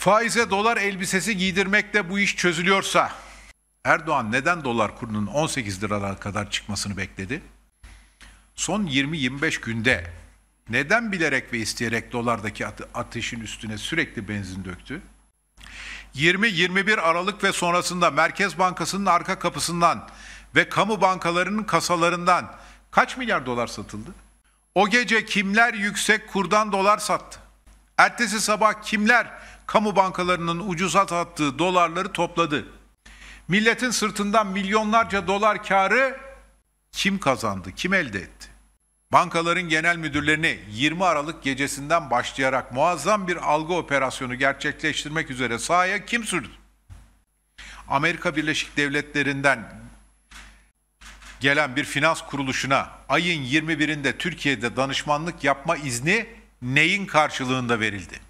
Faize dolar elbisesi giydirmekle bu iş çözülüyorsa Erdoğan neden dolar kurunun 18 liralara kadar çıkmasını bekledi? Son 20-25 günde neden bilerek ve isteyerek dolardaki ateşin üstüne sürekli benzin döktü? 20-21 Aralık ve sonrasında Merkez Bankası'nın arka kapısından ve kamu bankalarının kasalarından kaç milyar dolar satıldı? O gece kimler yüksek kurdan dolar sattı? Ertesi sabah kimler kamu bankalarının ucuza sattığı dolarları topladı. Milletin sırtından milyonlarca dolar karı kim kazandı, kim elde etti? Bankaların genel müdürlerini 20 Aralık gecesinden başlayarak muazzam bir algı operasyonu gerçekleştirmek üzere sahaya kim sürdü? Amerika Birleşik Devletleri'nden gelen bir finans kuruluşuna ayın 21'inde Türkiye'de danışmanlık yapma izni neyin karşılığında verildi?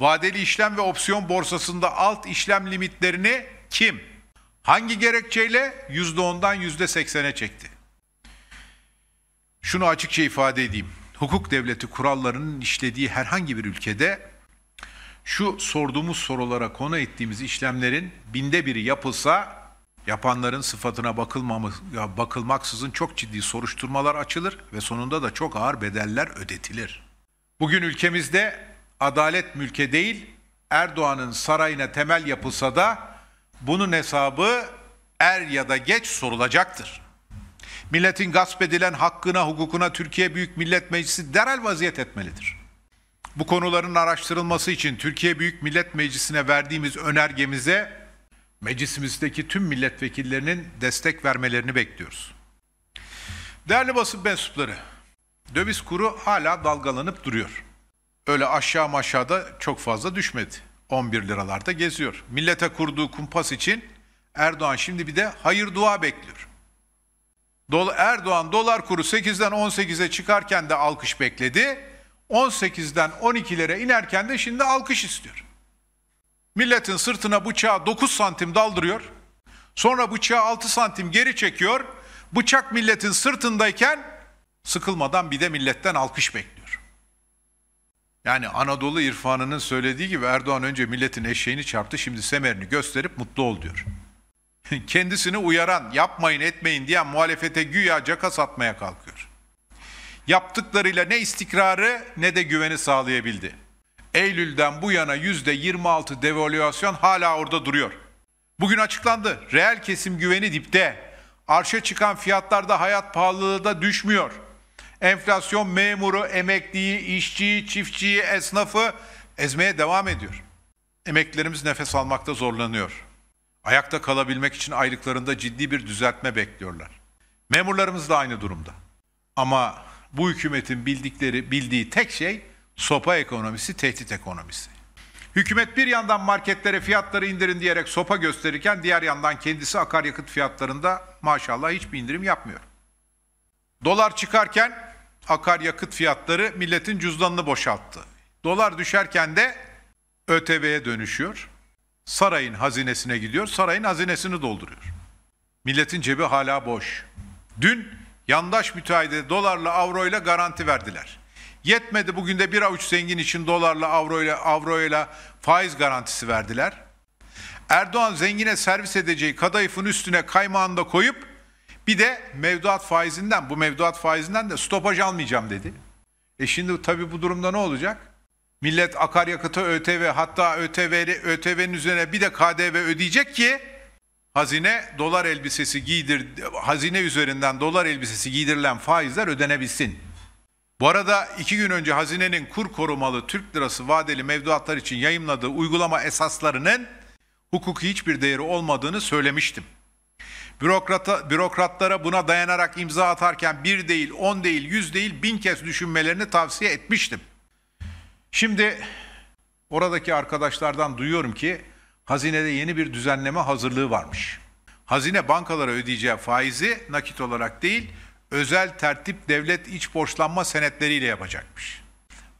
vadeli işlem ve opsiyon borsasında alt işlem limitlerini kim, hangi gerekçeyle %10'dan %80'e çekti? Şunu açıkça ifade edeyim. Hukuk devleti kurallarının işlediği herhangi bir ülkede şu sorduğumuz sorulara konu ettiğimiz işlemlerin binde biri yapılsa yapanların sıfatına bakılmaksızın çok ciddi soruşturmalar açılır ve sonunda da çok ağır bedeller ödetilir. Bugün ülkemizde adalet mülke değil Erdoğan'ın sarayına temel yapılsa da bunun hesabı er ya da geç sorulacaktır. Milletin gasp edilen hakkına, hukukuna Türkiye Büyük Millet Meclisi derhal vaziyet etmelidir. Bu konuların araştırılması için Türkiye Büyük Millet Meclisi'ne verdiğimiz önergemize meclisimizdeki tüm milletvekillerinin destek vermelerini bekliyoruz. Değerli basın mensupları, döviz kuru hala dalgalanıp duruyor öyle aşağı maşağıda çok fazla düşmedi. 11 liralarda geziyor. Millete kurduğu kumpas için Erdoğan şimdi bir de hayır dua bekliyor. Dola, Erdoğan dolar kuru 8'den 18'e çıkarken de alkış bekledi. 18'den 12'lere inerken de şimdi alkış istiyor. Milletin sırtına bıçağı 9 santim daldırıyor. Sonra bıçağı 6 santim geri çekiyor. Bıçak milletin sırtındayken sıkılmadan bir de milletten alkış bekliyor. Yani Anadolu irfanının söylediği gibi Erdoğan önce milletin eşeğini çarptı şimdi semerini gösterip mutlu ol diyor. Kendisini uyaran yapmayın etmeyin diyen muhalefete güya caka satmaya kalkıyor. Yaptıklarıyla ne istikrarı ne de güveni sağlayabildi. Eylül'den bu yana yüzde %26 devalüasyon hala orada duruyor. Bugün açıklandı. Reel kesim güveni dipte. Arşa çıkan fiyatlarda hayat pahalılığı da düşmüyor.'' enflasyon memuru, emekliyi, işçiyi, çiftçiyi, esnafı ezmeye devam ediyor. Emeklilerimiz nefes almakta zorlanıyor. Ayakta kalabilmek için aylıklarında ciddi bir düzeltme bekliyorlar. Memurlarımız da aynı durumda. Ama bu hükümetin bildikleri, bildiği tek şey sopa ekonomisi, tehdit ekonomisi. Hükümet bir yandan marketlere fiyatları indirin diyerek sopa gösterirken diğer yandan kendisi akaryakıt fiyatlarında maşallah hiçbir indirim yapmıyor. Dolar çıkarken akaryakıt fiyatları milletin cüzdanını boşalttı. Dolar düşerken de ÖTV'ye dönüşüyor. Sarayın hazinesine gidiyor, sarayın hazinesini dolduruyor. Milletin cebi hala boş. Dün yandaş müteahhide dolarla avroyla garanti verdiler. Yetmedi bugün de bir avuç zengin için dolarla avroyla avroyla faiz garantisi verdiler. Erdoğan zengine servis edeceği kadayıfın üstüne kaymağını da koyup bir de mevduat faizinden, bu mevduat faizinden de stopaj almayacağım dedi. E şimdi tabii bu durumda ne olacak? Millet akaryakıta ÖTV hatta ÖTV'li ÖTV'nin üzerine bir de KDV ödeyecek ki hazine dolar elbisesi giydir hazine üzerinden dolar elbisesi giydirilen faizler ödenebilsin. Bu arada iki gün önce hazinenin kur korumalı Türk lirası vadeli mevduatlar için yayımladığı uygulama esaslarının hukuki hiçbir değeri olmadığını söylemiştim. Bürokrata, bürokratlara buna dayanarak imza atarken bir değil, on değil, yüz değil bin kez düşünmelerini tavsiye etmiştim. Şimdi oradaki arkadaşlardan duyuyorum ki hazinede yeni bir düzenleme hazırlığı varmış. Hazine bankalara ödeyeceği faizi nakit olarak değil, özel tertip devlet iç borçlanma senetleriyle yapacakmış.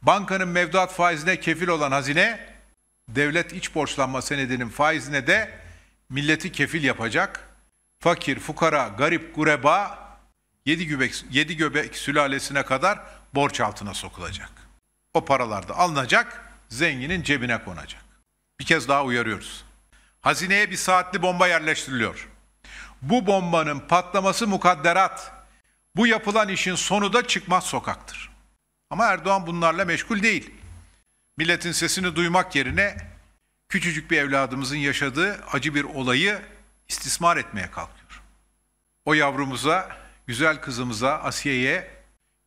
Bankanın mevduat faizine kefil olan hazine, devlet iç borçlanma senedinin faizine de milleti kefil yapacak fakir, fukara, garip, gureba, yedi göbek, yedi göbek sülalesine kadar borç altına sokulacak. O paralar da alınacak, zenginin cebine konacak. Bir kez daha uyarıyoruz. Hazineye bir saatli bomba yerleştiriliyor. Bu bombanın patlaması mukadderat. Bu yapılan işin sonu da çıkmaz sokaktır. Ama Erdoğan bunlarla meşgul değil. Milletin sesini duymak yerine küçücük bir evladımızın yaşadığı acı bir olayı istismar etmeye kalkıyor. O yavrumuza, güzel kızımıza, Asiye'ye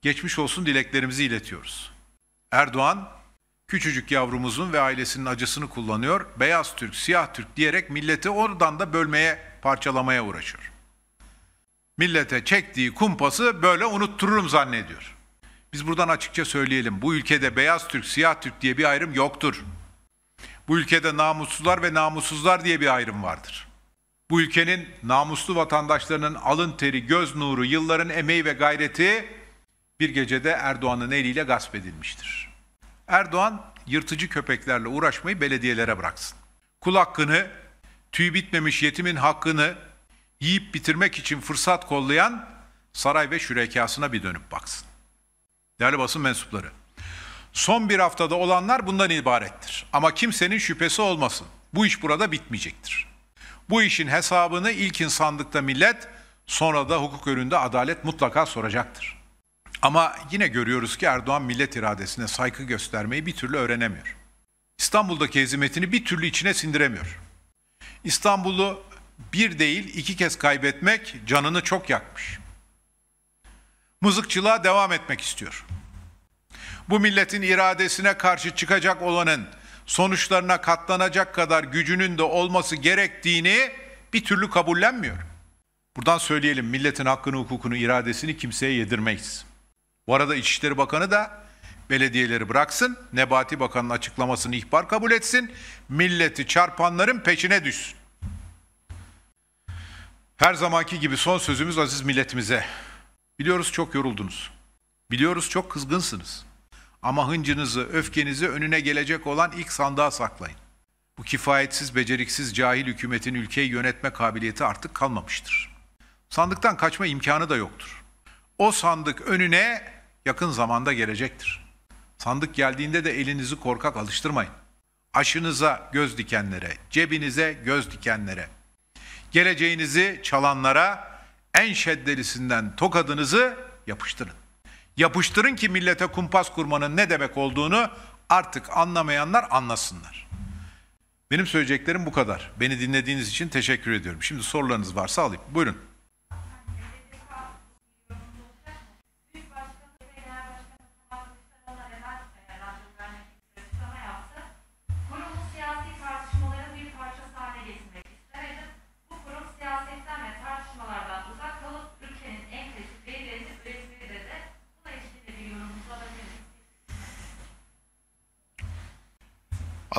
geçmiş olsun dileklerimizi iletiyoruz. Erdoğan, küçücük yavrumuzun ve ailesinin acısını kullanıyor, beyaz Türk, siyah Türk diyerek milleti oradan da bölmeye, parçalamaya uğraşıyor. Millete çektiği kumpası böyle unuttururum zannediyor. Biz buradan açıkça söyleyelim. Bu ülkede beyaz Türk, siyah Türk diye bir ayrım yoktur. Bu ülkede namussuzlar ve namussuzlar diye bir ayrım vardır. Bu ülkenin namuslu vatandaşlarının alın teri, göz nuru, yılların emeği ve gayreti bir gecede Erdoğan'ın eliyle gasp edilmiştir. Erdoğan yırtıcı köpeklerle uğraşmayı belediyelere bıraksın. Kul hakkını, tüy bitmemiş yetimin hakkını yiyip bitirmek için fırsat kollayan saray ve şürekasına bir dönüp baksın. Değerli basın mensupları, son bir haftada olanlar bundan ibarettir. Ama kimsenin şüphesi olmasın. Bu iş burada bitmeyecektir. Bu işin hesabını ilkin sandıkta millet, sonra da hukuk önünde adalet mutlaka soracaktır. Ama yine görüyoruz ki Erdoğan millet iradesine saygı göstermeyi bir türlü öğrenemiyor. İstanbul'daki hezimetini bir türlü içine sindiremiyor. İstanbul'u bir değil iki kez kaybetmek canını çok yakmış. Mızıkçılığa devam etmek istiyor. Bu milletin iradesine karşı çıkacak olanın sonuçlarına katlanacak kadar gücünün de olması gerektiğini bir türlü kabullenmiyor. Buradan söyleyelim milletin hakkını, hukukunu, iradesini kimseye yedirmeyiz. Bu arada İçişleri Bakanı da belediyeleri bıraksın, Nebati Bakan'ın açıklamasını ihbar kabul etsin, milleti çarpanların peşine düşsün. Her zamanki gibi son sözümüz aziz milletimize. Biliyoruz çok yoruldunuz. Biliyoruz çok kızgınsınız. Ama hıncınızı, öfkenizi önüne gelecek olan ilk sandığa saklayın. Bu kifayetsiz, beceriksiz, cahil hükümetin ülkeyi yönetme kabiliyeti artık kalmamıştır. Sandıktan kaçma imkanı da yoktur. O sandık önüne yakın zamanda gelecektir. Sandık geldiğinde de elinizi korkak alıştırmayın. Aşınıza göz dikenlere, cebinize göz dikenlere, geleceğinizi çalanlara en şeddelisinden tokadınızı yapıştırın. Yapıştırın ki millete kumpas kurmanın ne demek olduğunu artık anlamayanlar anlasınlar. Benim söyleyeceklerim bu kadar. Beni dinlediğiniz için teşekkür ediyorum. Şimdi sorularınız varsa alayım. Buyurun.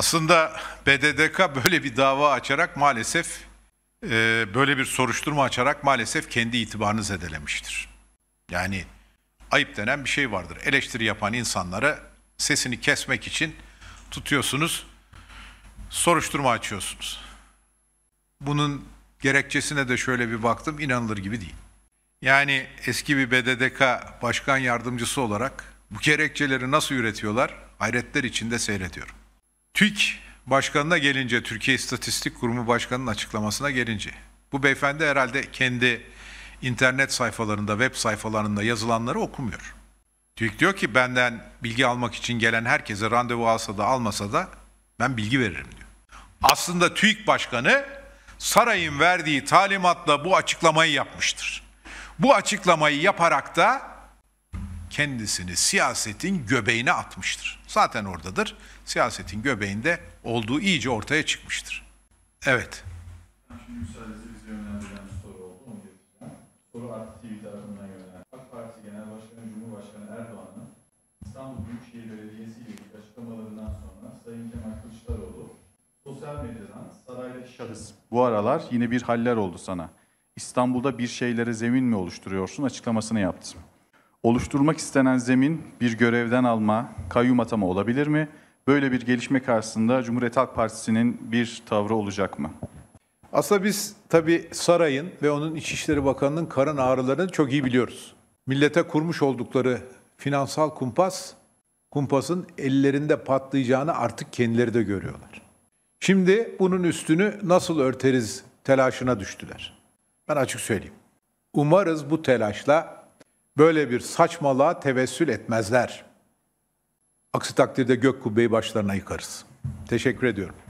Aslında BDDK böyle bir dava açarak maalesef e, böyle bir soruşturma açarak maalesef kendi itibarını zedelemiştir. Yani ayıp denen bir şey vardır. Eleştiri yapan insanlara sesini kesmek için tutuyorsunuz, soruşturma açıyorsunuz. Bunun gerekçesine de şöyle bir baktım, inanılır gibi değil. Yani eski bir BDDK başkan yardımcısı olarak bu gerekçeleri nasıl üretiyorlar hayretler içinde seyrediyorum. TÜİK Başkanı'na gelince, Türkiye İstatistik Kurumu Başkanı'nın açıklamasına gelince, bu beyefendi herhalde kendi internet sayfalarında, web sayfalarında yazılanları okumuyor. TÜİK diyor ki benden bilgi almak için gelen herkese randevu alsa da almasa da ben bilgi veririm diyor. Aslında TÜİK Başkanı sarayın verdiği talimatla bu açıklamayı yapmıştır. Bu açıklamayı yaparak da kendisini siyasetin göbeğine atmıştır. Zaten oradadır. Siyasetin göbeğinde olduğu iyice ortaya çıkmıştır. Evet. Şimdi müsaadenizle bize yönlendiren soru oldu. Onu getireceğim. Soru Artı TV tarafından yönelen. Parti Genel Başkanı Cumhurbaşkanı Erdoğan'ın İstanbul Büyükşehir Belediyesi açıklamalarından sonra Sayın Kemal Kılıçdaroğlu sosyal medyadan saraylı şahıs. Bu aralar yine bir haller oldu sana. İstanbul'da bir şeylere zemin mi oluşturuyorsun açıklamasını yaptım. Oluşturmak istenen zemin bir görevden alma, kayyum atama olabilir mi? Böyle bir gelişme karşısında Cumhuriyet Halk Partisi'nin bir tavrı olacak mı? Aslında biz tabii sarayın ve onun İçişleri Bakanı'nın karın ağrılarını çok iyi biliyoruz. Millete kurmuş oldukları finansal kumpas, kumpasın ellerinde patlayacağını artık kendileri de görüyorlar. Şimdi bunun üstünü nasıl örteriz telaşına düştüler. Ben açık söyleyeyim. Umarız bu telaşla böyle bir saçmalığa tevessül etmezler. Aksi takdirde gök kubbeyi başlarına yıkarız. Teşekkür ediyorum.